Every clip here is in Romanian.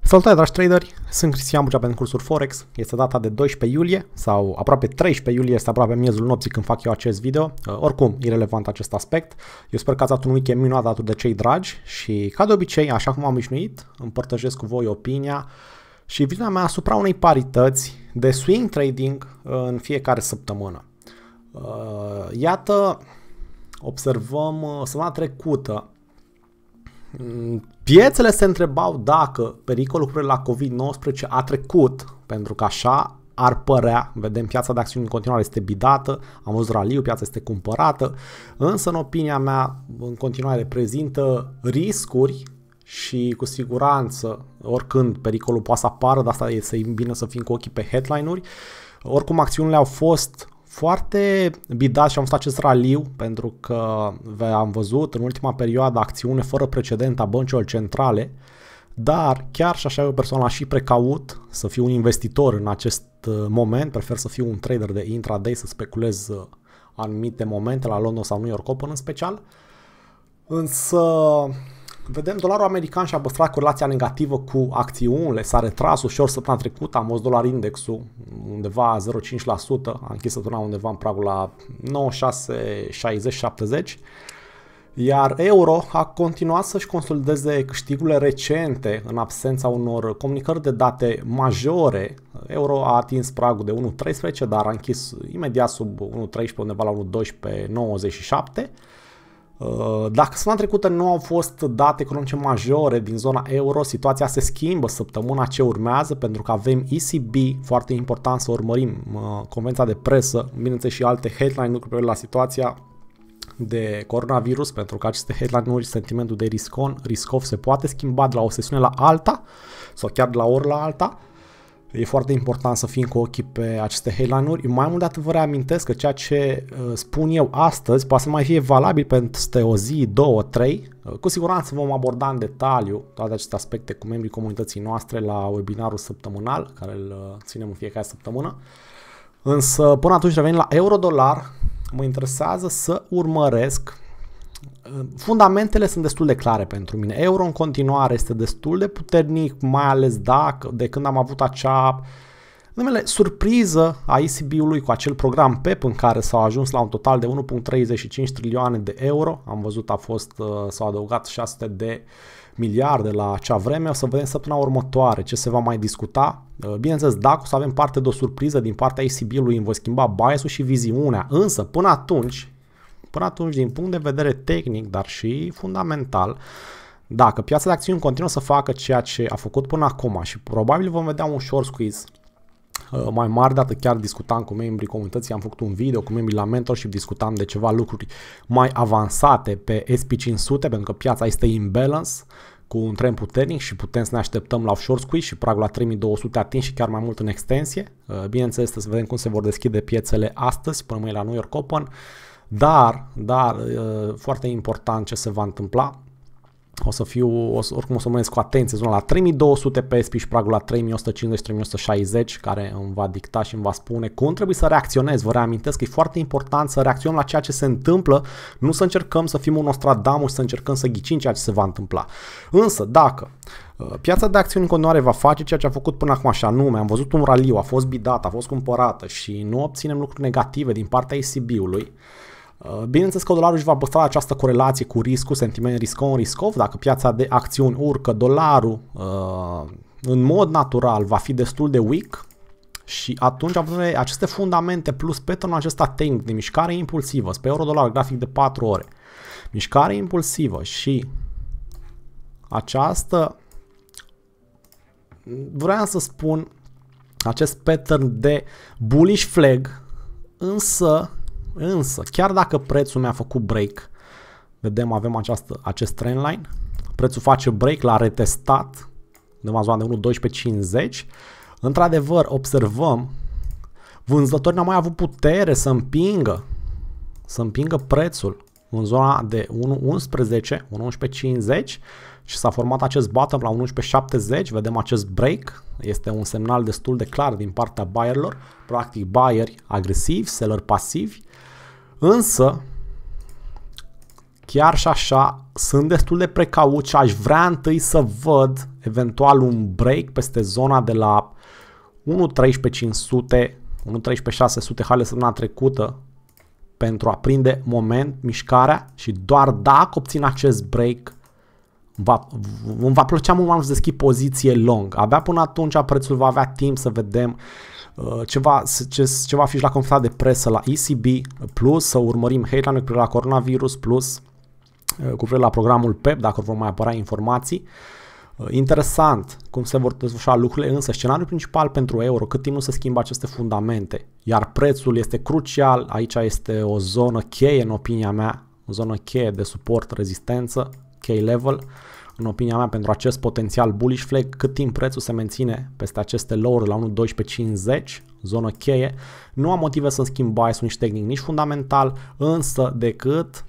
Salutare dragi traderi, sunt Cristian Bucea pentru cursuri Forex, este data de 12 iulie sau aproape 13 iulie, este aproape miezul nopții când fac eu acest video, uh, oricum irrelevant acest aspect, eu sper că ați avut un weekend minunat atât de cei dragi și ca de obicei, așa cum am obișnuit, împărtășesc cu voi opinia și vina mea asupra unei parități de swing trading uh, în fiecare săptămână. Uh, iată, observăm uh, săptămâna trecută, mm, piețele se întrebau dacă pericolul cu la COVID-19 a trecut, pentru că așa ar părea, vedem piața de acțiuni în continuare este bidată, am văzut raliu, piața este cumpărată, însă în opinia mea în continuare reprezintă riscuri și cu siguranță oricând pericolul poate să apară, dar asta e să bine să fim cu ochii pe headline-uri. Oricum acțiunile au fost foarte bidat și am văzut acest raliu pentru că am văzut în ultima perioadă acțiune fără precedent a băncilor centrale, dar chiar și așa eu personal și precaut să fiu un investitor în acest uh, moment, prefer să fiu un trader de intraday, să speculez uh, anumite momente la Londra sau New York Open în special, însă Vedem, dolarul american și-a păstrat corelația negativă cu acțiunile, s-a retras ușor săptămâna trecută, am văzut dolar indexul undeva 0,5%, a închis săptămâna undeva în pragul la 96,60-70, iar euro a continuat să-și consolideze câștigurile recente în absența unor comunicări de date majore. Euro a atins pragul de 1,13, dar a închis imediat sub 1,13 undeva la 1,12,97 Uh, dacă săptămâna trecută nu au fost date economice majore din zona euro, situația se schimbă săptămâna ce urmează pentru că avem ECB, foarte important să urmărim uh, convenția de presă, bineînțeles și alte headline lucruri la situația de coronavirus, pentru că aceste headline-uri, sentimentul de riscon, riscov se poate schimba de la o sesiune la alta sau chiar de la ori oră la alta. Uh, E foarte important să fim cu ochii pe aceste headline-uri. Mai mult de atât vă reamintesc că ceea ce uh, spun eu astăzi poate să mai fie valabil pentru o zi, două, trei. Uh, cu siguranță vom aborda în detaliu toate aceste aspecte cu membrii comunității noastre la webinarul săptămânal, care îl uh, ținem în fiecare săptămână. Însă, până atunci revenim la euro-dolar. Mă interesează să urmăresc fundamentele sunt destul de clare pentru mine. Euro în continuare este destul de puternic, mai ales dacă de când am avut acea numele surpriză a ECB-ului cu acel program PEP în care s-au ajuns la un total de 1.35 trilioane de euro. Am văzut a fost, uh, s-au adăugat 600 de miliarde la acea vreme. O să vedem săptămâna următoare ce se va mai discuta. Uh, bineînțeles, dacă o să avem parte de o surpriză din partea ECB-ului, îmi voi schimba bias și viziunea. Însă, până atunci, Până atunci, din punct de vedere tehnic, dar și fundamental, dacă piața de acțiuni continuă să facă ceea ce a făcut până acum și probabil vom vedea un short squeeze uh, mai mare dată chiar discutam cu membrii comunității, am făcut un video cu membrii la mentor și discutam de ceva lucruri mai avansate pe SP500 pentru că piața este in balance cu un tren puternic și putem să ne așteptăm la offshore squeeze și pragul la 3200 atins și chiar mai mult în extensie. Uh, bineînțeles, să vedem cum se vor deschide piețele astăzi până mâine la New York Open. Dar, dar, foarte important ce se va întâmpla, o să fiu, o să, oricum o să rămânesc cu atenție zona la 3200 SP și pragul la 3150-3160 care îmi va dicta și îmi va spune cum trebuie să reacționez. Vă reamintesc că e foarte important să reacționăm la ceea ce se întâmplă, nu să încercăm să fim un Nostradamus, să încercăm să ghicim ceea ce se va întâmpla. Însă, dacă uh, Piața de acțiuni în continuare va face ceea ce a făcut până acum așa nume. am văzut un raliu, a fost bidat, a fost cumpărată și nu obținem lucruri negative din partea ECB-ului, Uh, bineînțeles că dolarul își va păstra această corelație cu riscul, sentiment risk riscov. Dacă piața de acțiuni urcă, dolarul uh, în mod natural va fi destul de weak, și atunci, aceste fundamente plus patternul acesta tank de mișcare impulsivă, pe euro-dolar grafic de 4 ore, mișcare impulsivă și această, vreau să spun, acest pattern de bullish flag, însă Însă, chiar dacă prețul mi-a făcut break, vedem, avem această, acest trendline, prețul face break, l-a retestat, de în zona de 1.12.50, într-adevăr, observăm, vânzătorii n-au mai avut putere să împingă, să împingă prețul în zona de 1.11, 1.11.50 și s-a format acest bottom la 11.70, vedem acest break, este un semnal destul de clar din partea buyerilor, practic buyeri agresivi, seller pasivi Însă, chiar și așa, sunt destul de precaut și aș vrea întâi să văd eventual un break peste zona de la 1.13500, 1.13600 hale săptămâna trecută pentru a prinde moment mișcarea și doar dacă obțin acest break va, îmi va plăcea mult mai mult să deschid poziție long. Abia până atunci prețul va avea timp să vedem uh, Uh, ceva, ce, ceva fiș la conferința de presă la ECB Plus, să urmărim headline cu la coronavirus Plus, uh, cu privire la programul PEP, dacă vor mai apărea informații. Uh, interesant cum se vor desfășura lucrurile, însă scenariul principal pentru euro, cât timp nu se schimbă aceste fundamente, iar prețul este crucial, aici este o zonă cheie în opinia mea, o zonă cheie de suport, rezistență, key level, în opinia mea, pentru acest potențial bullish flag, cât timp prețul se menține peste aceste low-uri la 1.1250, zonă cheie, nu am motive să schimb bias nici tehnic, nici fundamental, însă decât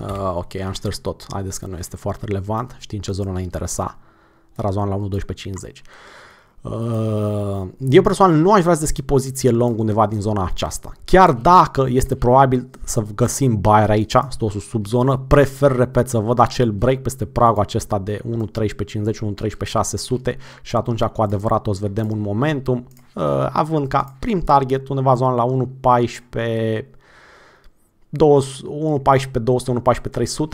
Uh, ok, am șters tot. Haideți că nu este foarte relevant. Știm ce zonă ne interesa. razon la 1.1250. Uh, eu personal nu aș vrea să deschid poziție long undeva din zona aceasta. Chiar dacă este probabil să găsim buyer aici, stosul sub zonă, prefer, repet, să văd acel break peste pragul acesta de 1.1350, 1.13600 și atunci cu adevărat o să vedem un momentum, uh, având ca prim target undeva zona la 1.14 1.14.200,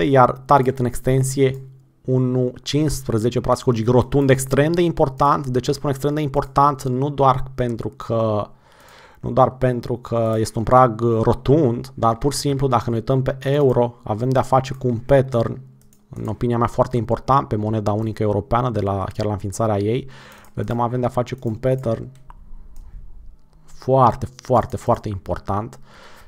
1.14.300, iar target în extensie 1.15, practic rotund, extrem de important. De ce spun extrem de important? Nu doar pentru că nu doar pentru că este un prag rotund, dar pur și simplu dacă ne uităm pe euro, avem de a face cu un pattern, în opinia mea foarte important, pe moneda unică europeană, de la, chiar la înființarea ei, vedem avem de a face cu un pattern foarte, foarte, foarte important.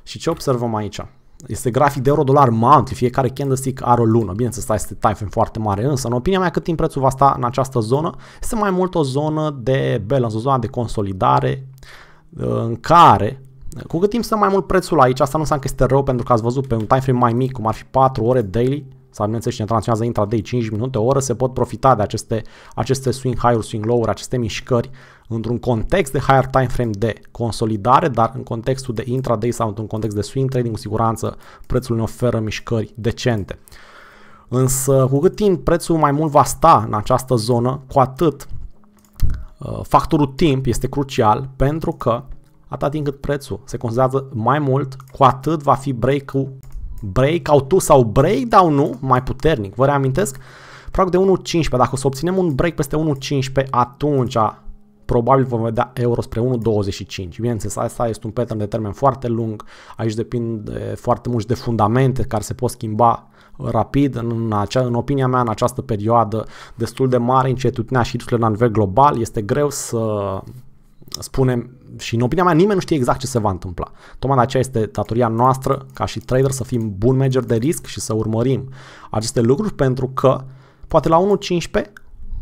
Și ce observăm aici? Este grafic de euro-dolar monthly, fiecare candlestick are o lună. Bine să stai este time frame foarte mare, însă în opinia mea cât timp prețul va sta în această zonă, este mai mult o zonă de balance, o zonă de consolidare uh, în care cu cât timp stă mai mult prețul aici, asta nu înseamnă că este rău pentru că ați văzut pe un time frame mai mic, cum ar fi 4 ore daily, sau bineînțeles cine tranzacționează intraday 5 minute, o oră, se pot profita de aceste, aceste swing high-uri, swing low-uri, aceste mișcări într-un context de higher time frame de consolidare, dar în contextul de intraday sau într-un context de swing trading, cu siguranță prețul ne oferă mișcări decente. Însă cu cât timp prețul mai mult va sta în această zonă, cu atât uh, factorul timp este crucial pentru că atâta timp cât prețul se considerează mai mult, cu atât va fi break-ul breakout-ul sau breakdown-ul mai puternic, vă reamintesc, prag de 1.15, dacă o să obținem un break peste 1.15, atunci probabil vom vedea euro spre 1.25. Bineînțeles, asta este un pattern de termen foarte lung, aici depinde foarte mult de fundamente care se pot schimba rapid, în, acea, în opinia mea, în această perioadă destul de mare, incertitudinea și riscurile la nivel global, este greu să spune și în opinia mea nimeni nu știe exact ce se va întâmpla. Tocmai de aceea este datoria noastră ca și trader să fim bun manager de risc și să urmărim aceste lucruri pentru că poate la 1.15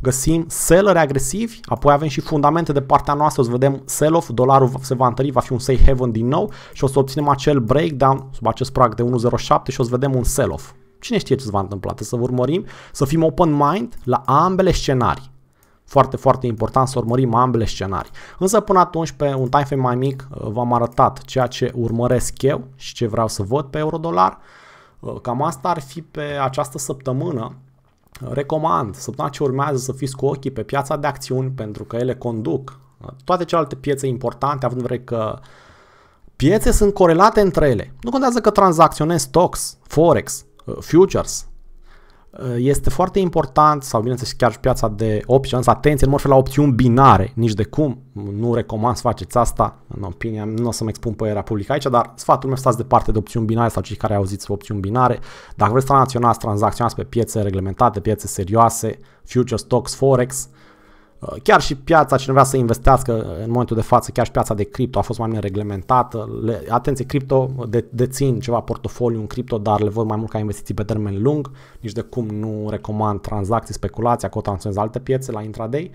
găsim selleri agresivi, apoi avem și fundamente de partea noastră, o să vedem sell-off, dolarul se va întări, va fi un safe haven din nou și o să obținem acel breakdown sub acest prag de 1.07 și o să vedem un sell-off. Cine știe ce se va întâmpla, trebuie să urmărim, să fim open mind la ambele scenarii foarte, foarte important să urmărim ambele scenarii. Însă până atunci, pe un time frame mai mic, uh, v-am arătat ceea ce urmăresc eu și ce vreau să văd pe eurodolar. Uh, cam asta ar fi pe această săptămână. Uh, recomand săptămâna ce urmează să fiți cu ochii pe piața de acțiuni pentru că ele conduc toate celelalte piețe importante, având în vedere că piețe sunt corelate între ele. Nu contează că tranzacționezi stocks, forex, futures, Eh, este foarte important, sau bineînțeles chiar și piața de opțiuni, însă atenție, nu mă la opțiuni binare, nici de cum, nu recomand să faceți asta, în opinia nu o să-mi expun părerea publică aici, dar sfatul meu stați departe de opțiuni binare sau cei care auziți opțiuni binare. Dacă vreți să tranzacționați, tranzacționați pe piețe reglementate, piețe serioase, future stocks, forex, uh, Uh, chiar și piața, cine vrea să investească uh, în momentul de față, chiar și piața de cripto a fost mai bine reglementată. Le, atenție, cripto uh, de, dețin ceva portofoliu în cripto, dar le văd mai mult ca investiții pe termen lung. Nici de cum nu recomand tranzacții, speculații, acolo tranzacționez alte piețe la intraday.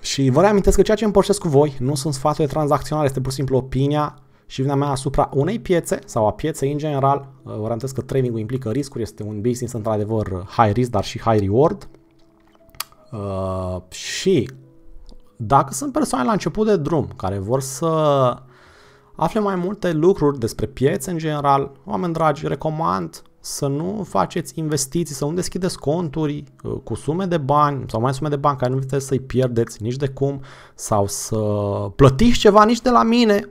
Și vă reamintesc că ceea ce împărșesc cu voi nu sunt sfaturi de tranzacționare, este pur și simplu opinia și vina mea asupra unei piețe sau a pieței în general. Vă reamintesc că tradingul implică riscuri, este un business într-adevăr high risk, dar și high reward. Uh, și dacă sunt persoane la început de drum care vor să afle mai multe lucruri despre piețe în general, oameni dragi, recomand să nu faceți investiții, să nu deschideți conturi uh, cu sume de bani sau mai sume de bani care nu puteți să-i pierdeți nici de cum sau să plătiți ceva nici de la mine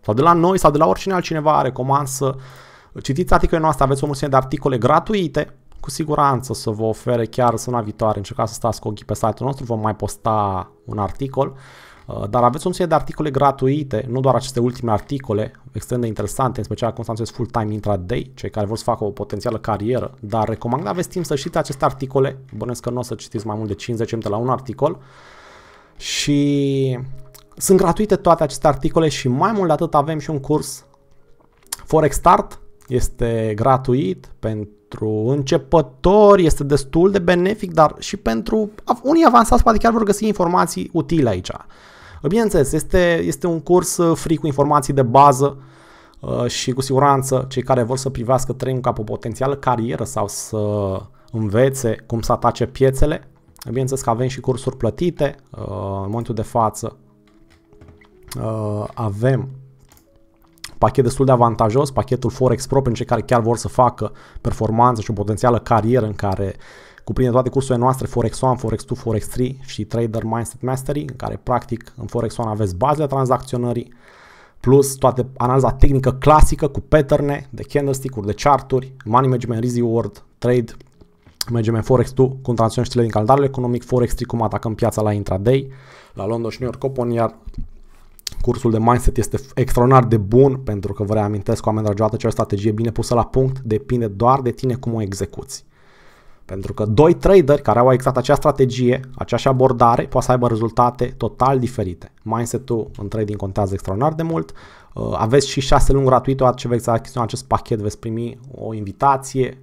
sau de la noi sau de la oricine altcineva. Recomand să citiți articolele noastre, aveți o mulțime de articole gratuite cu siguranță să vă ofere chiar săptămâna viitoare, încercați să stați cu ochii pe site-ul nostru, vom mai posta un articol, uh, dar aveți o serie de articole gratuite, nu doar aceste ultime articole, extrem de interesante, în special cum să full-time intraday, cei care vor să facă o potențială carieră, dar recomand că aveți timp să citiți aceste articole, bănuiesc că nu o să citiți mai mult de 50 minute la un articol, și sunt gratuite toate aceste articole și mai mult de atât avem și un curs Forex Start, este gratuit pentru pentru începători este destul de benefic, dar și pentru unii avansați poate chiar vor găsi informații utile aici. Bineînțeles, este, este un curs uh, free cu informații de bază uh, și cu siguranță cei care vor să privească training ca o potențială carieră sau să învețe cum să atace piețele, bineînțeles că avem și cursuri plătite uh, în momentul de față, avem pachet destul de avantajos, pachetul Forex Pro pentru cei care chiar vor să facă performanță și o potențială carieră în care cuprinde toate cursurile noastre Forex 1, Forex 2, Forex 3 și Trader Mindset Mastery, în care practic în Forex 1 aveți bazele tranzacționării, plus toate analiza tehnică clasică cu patterne de candlestick-uri, de charturi, money management, risk reward, trade, management forex 2, cum tranzacționăm din calendarul economic, forex 3, cum atacăm piața la intraday, la London și New York Open, iar Cursul de mindset este extraordinar de bun pentru că vă reamintesc oameni dragi, odată ce o strategie bine pusă la punct depinde doar de tine cum o execuți. Pentru că doi traderi care au exact acea strategie, aceeași abordare, poate să aibă rezultate total diferite. Mindset-ul în trading contează extraordinar de mult. Uh, aveți și șase luni gratuite, odată ce veți achiziționa acest pachet, veți primi o invitație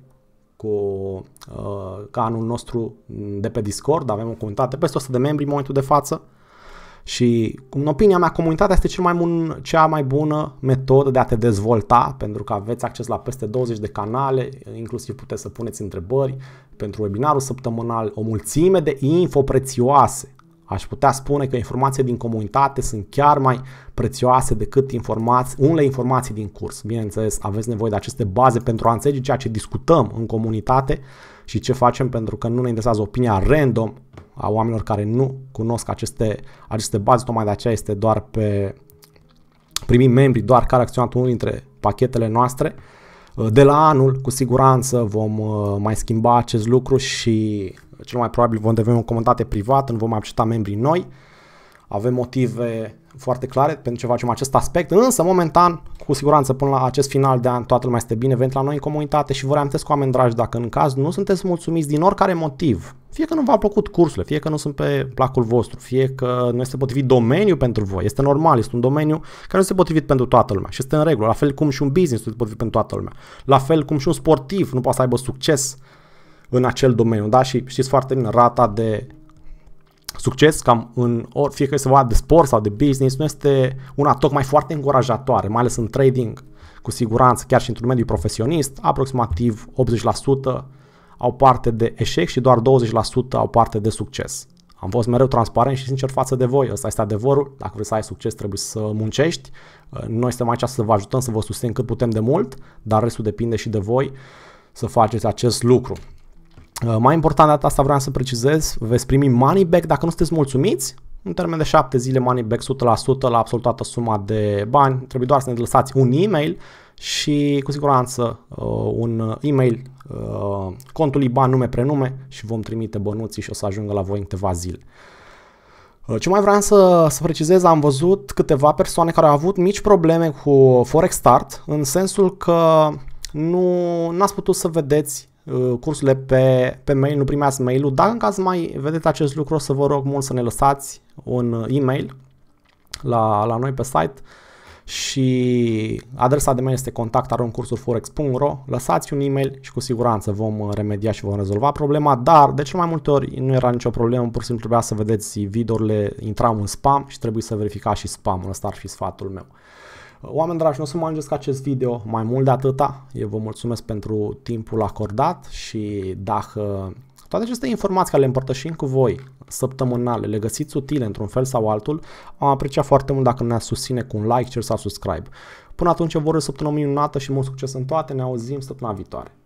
cu uh, canul nostru de pe Discord, avem o comunitate peste 100 de membri în momentul de față și, în opinia mea, comunitatea este cel mai bun, cea mai bună metodă de a te dezvolta, pentru că aveți acces la peste 20 de canale, inclusiv puteți să puneți întrebări pentru webinarul săptămânal, o mulțime de info prețioase. Aș putea spune că informații din comunitate sunt chiar mai prețioase decât informații, unele informații din curs. Bineînțeles, aveți nevoie de aceste baze pentru a înțelege ceea ce discutăm în comunitate, și ce facem pentru că nu ne interesează opinia random a oamenilor care nu cunosc aceste, aceste baze, tocmai de aceea este doar pe primii membri doar care a acționat unul dintre pachetele noastre. De la anul, cu siguranță, vom uh, mai schimba acest lucru și cel mai probabil vom deveni o comunitate privată, nu vom mai accepta membrii noi avem motive foarte clare pentru ce facem acest aspect, însă momentan, cu siguranță până la acest final de an, toată lumea este bine venit la noi în comunitate și vă reamintesc cu oameni dragi dacă în caz nu sunteți mulțumiți din oricare motiv, fie că nu v-a plăcut cursurile, fie că nu sunt pe placul vostru, fie că nu este potrivit domeniul pentru voi, este normal, este un domeniu care nu este potrivit pentru toată lumea și este în regulă, la fel cum și un business nu este potrivit pentru toată lumea, la fel cum și un sportiv nu poate să aibă succes în acel domeniu, da? Și știți foarte bine, rata de succes cam în ori, fie că este vorba de sport sau de business, nu este una tocmai foarte încurajatoare, mai ales în trading. Cu siguranță, chiar și într-un mediu profesionist, aproximativ 80% au parte de eșec și doar 20% au parte de succes. Am fost mereu transparent și sincer față de voi. Ăsta este adevărul. Dacă vrei să ai succes, trebuie să muncești. Noi suntem aici să vă ajutăm, să vă susținem cât putem de mult, dar restul depinde și de voi să faceți acest lucru. Uh, mai important data asta vreau să precizez, veți primi money back dacă nu sunteți mulțumiți, în termen de 7 zile money back 100% la absolut toată suma de bani, trebuie doar să ne lăsați un e-mail și cu siguranță uh, un e-mail, uh, contul IBAN, nume, prenume și vom trimite bănuții și o să ajungă la voi în câteva zile. Ce mai vreau să, să precizez, am văzut câteva persoane care au avut mici probleme cu Forex Start, în sensul că nu ați putut să vedeți Uh, cursurile pe, pe mail, nu primeați mail-ul. Dacă în caz mai vedeți acest lucru, o să vă rog mult să ne lăsați un uh, e-mail la, la noi pe site și adresa de mail este contactaruncursurforex.ro Lăsați un e-mail și cu siguranță vom uh, remedia și vom rezolva problema, dar de cel mai multe ori nu era nicio problemă, pur și simplu trebuia să vedeți videourile, intram în spam și trebuie să verificați și spamul, ăsta ar fi sfatul meu. Oameni dragi, nu o să ajungesc acest video mai mult de atâta. Eu vă mulțumesc pentru timpul acordat și dacă toate aceste informații care le împărtășim cu voi săptămânal, le găsiți utile într-un fel sau altul, am apreciat foarte mult dacă ne-ați susține cu un like, share sau subscribe. Până atunci, vă urez săptămână minunată și mult succes în toate, ne auzim săptămâna viitoare.